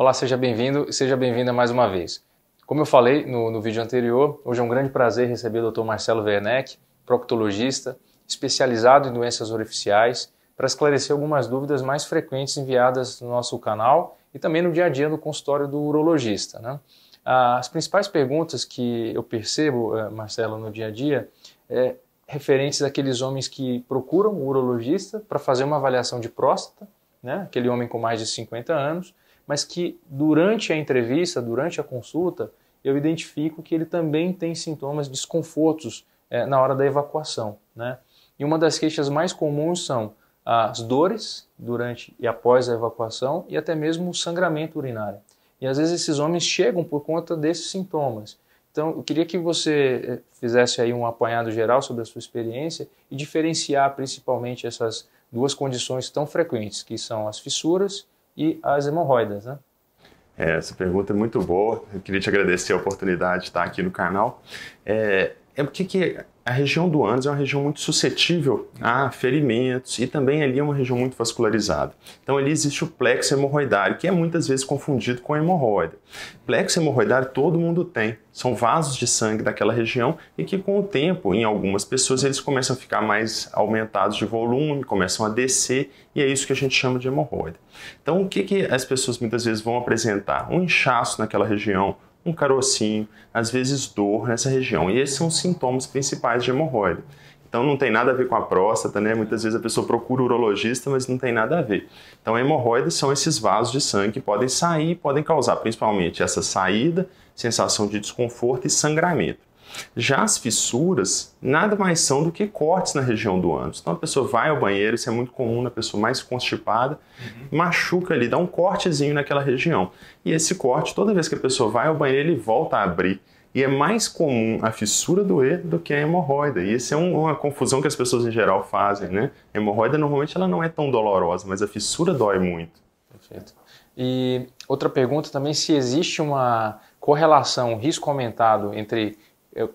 Olá, seja bem-vindo seja bem-vinda mais uma vez. Como eu falei no, no, vídeo anterior, hoje é um grande prazer receber o Dr. Marcelo Werneck, proctologista, especializado em doenças orificiais, para esclarecer algumas dúvidas mais frequentes enviadas no nosso canal e também no dia a dia no consultório do urologista. Né? Ah, as principais perguntas que eu percebo, eh, Marcelo, no dia a dia é referentes àqueles homens que procuram o urologista para fazer uma avaliação de próstata, né? aquele homem com mais de 50 anos, mas que durante a entrevista, durante a consulta, eu identifico que ele também tem sintomas desconfortos é, na hora da evacuação. Né? E uma das queixas mais comuns são as dores durante e após a evacuação e até mesmo o sangramento urinário. E às vezes esses homens chegam por conta desses sintomas. Então, eu queria que você é, fizesse aí um apanhado geral sobre a sua experiência e diferenciar principalmente essas duas condições tão frequentes, que são as fissuras e as hemorroidas, né? É, essa pergunta é muito boa. Eu queria te agradecer a oportunidade de estar aqui no canal. É, é o que, que a região do ânus é uma região muito suscetível a ferimentos e também ali é uma região muito vascularizada. Então ali existe o plexo hemorroidário, que é muitas vezes confundido com a hemorroida. Plexo hemorroidário todo mundo tem, são vasos de sangue daquela região e que com o tempo, em algumas pessoas, eles começam a ficar mais aumentados de volume, começam a descer e é isso que a gente chama de hemorroida. Então o que, que as pessoas muitas vezes vão apresentar? Um inchaço naquela região, um carocinho, às vezes dor nessa região. E esses são os sintomas principais de hemorroida. Então não tem nada a ver com a próstata, né? Muitas vezes a pessoa procura o urologista, mas não tem nada a ver. Então hemorroidas são esses vasos de sangue que podem sair, podem causar principalmente essa saída, sensação de desconforto e sangramento. Já as fissuras nada mais são do que cortes na região do ânus. Então a pessoa vai ao banheiro, isso é muito comum na pessoa mais constipada, uhum. machuca ali, dá um cortezinho naquela região. E esse corte, toda vez que a pessoa vai ao banheiro, ele volta a abrir. E é mais comum a fissura doer do que a hemorroida. E essa é um, uma confusão que as pessoas em geral fazem, né? A hemorroida normalmente ela não é tão dolorosa, mas a fissura dói muito. Perfeito. E outra pergunta também, se existe uma correlação, risco aumentado entre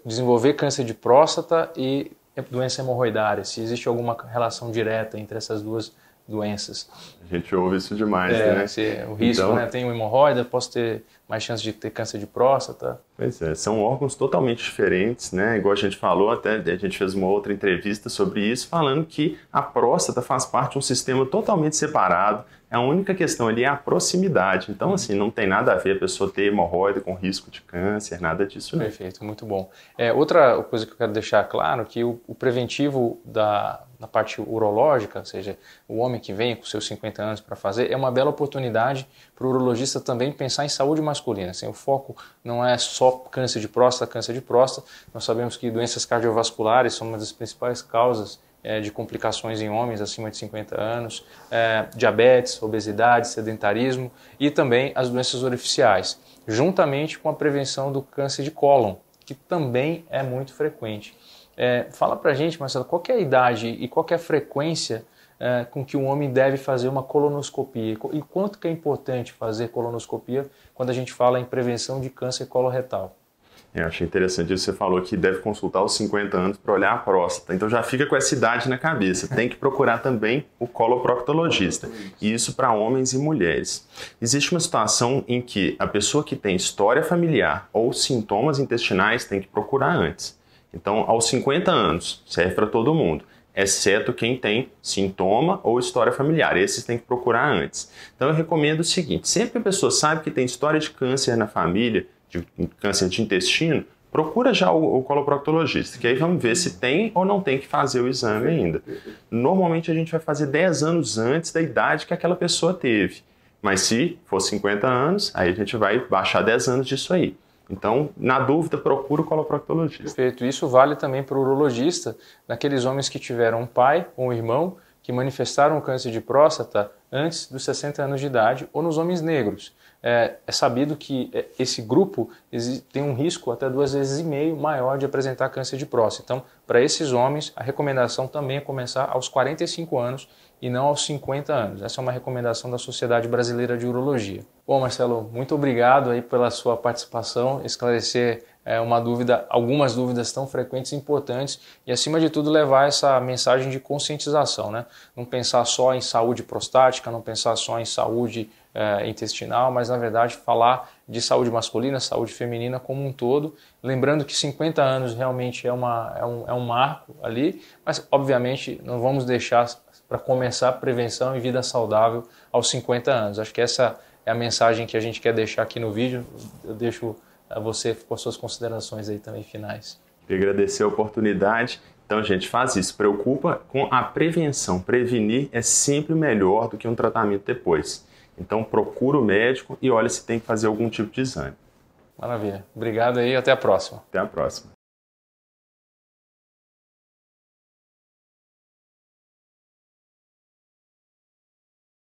desenvolver câncer de próstata e doença hemorroidária, se existe alguma relação direta entre essas duas doenças. A gente ouve isso demais, é, né? Se, o risco, então, né? Tenho hemorroida, posso ter mais chance de ter câncer de próstata. Pois é, são órgãos totalmente diferentes, né? Igual a gente falou, até a gente fez uma outra entrevista sobre isso, falando que a próstata faz parte de um sistema totalmente separado. É a única questão ali é a proximidade. Então, assim, não tem nada a ver a pessoa ter hemorroida com risco de câncer, nada disso. Né? Perfeito, muito bom. É, outra coisa que eu quero deixar claro, que o, o preventivo da, na parte urológica, ou seja, o homem que vem com seus 50 anos para fazer, é uma bela oportunidade para o urologista também pensar em saúde masculina. Assim, o foco não é só câncer de próstata, câncer de próstata. Nós sabemos que doenças cardiovasculares são uma das principais causas é, de complicações em homens acima de 50 anos, é, diabetes, obesidade, sedentarismo e também as doenças orificiais, juntamente com a prevenção do câncer de cólon, que também é muito frequente. É, fala pra gente, Marcelo, qual é a idade e qual é a frequência é, com que um homem deve fazer uma colonoscopia e quanto que é importante fazer colonoscopia quando a gente fala em prevenção de câncer coloretal. É, eu achei interessante isso. Você falou que deve consultar os 50 anos para olhar a próstata. Então já fica com essa idade na cabeça. Tem que procurar também o coloproctologista. E isso para homens e mulheres. Existe uma situação em que a pessoa que tem história familiar ou sintomas intestinais tem que procurar antes. Então, aos 50 anos, serve para todo mundo, exceto quem tem sintoma ou história familiar. Esses tem que procurar antes. Então, eu recomendo o seguinte: sempre que a pessoa sabe que tem história de câncer na família, de câncer de intestino, procura já o, o coloproctologista, que aí vamos ver se tem ou não tem que fazer o exame ainda. Normalmente a gente vai fazer 10 anos antes da idade que aquela pessoa teve. Mas se for 50 anos, aí a gente vai baixar 10 anos disso aí. Então, na dúvida, procura o coloproctologista. Perfeito. Isso vale também para o urologista, naqueles homens que tiveram um pai ou um irmão que manifestaram câncer de próstata, antes dos 60 anos de idade ou nos homens negros. É, é sabido que é, esse grupo tem um risco até duas vezes e meio maior de apresentar câncer de próstata. Então, para esses homens, a recomendação também é começar aos 45 anos e não aos 50 anos. Essa é uma recomendação da Sociedade Brasileira de Urologia. Bom, Marcelo, muito obrigado aí pela sua participação, esclarecer é, uma dúvida, algumas dúvidas tão frequentes e importantes e acima de tudo levar essa mensagem de conscientização, né? Não pensar só em saúde prostática prática, não pensar só em saúde eh, intestinal, mas na verdade falar de saúde masculina, saúde feminina como um todo. Lembrando que 50 anos realmente é, uma, é, um, é um marco ali, mas obviamente não vamos deixar para começar a prevenção e vida saudável aos 50 anos. Acho que essa é a mensagem que a gente quer deixar aqui no vídeo. Eu deixo a você com as suas considerações aí também finais. Queria agradecer a oportunidade então, gente, faz isso. Preocupa com a prevenção. Prevenir é sempre melhor do que um tratamento depois. Então, procura o médico e olha se tem que fazer algum tipo de exame. Maravilha. Obrigado aí e até a próxima. Até a próxima.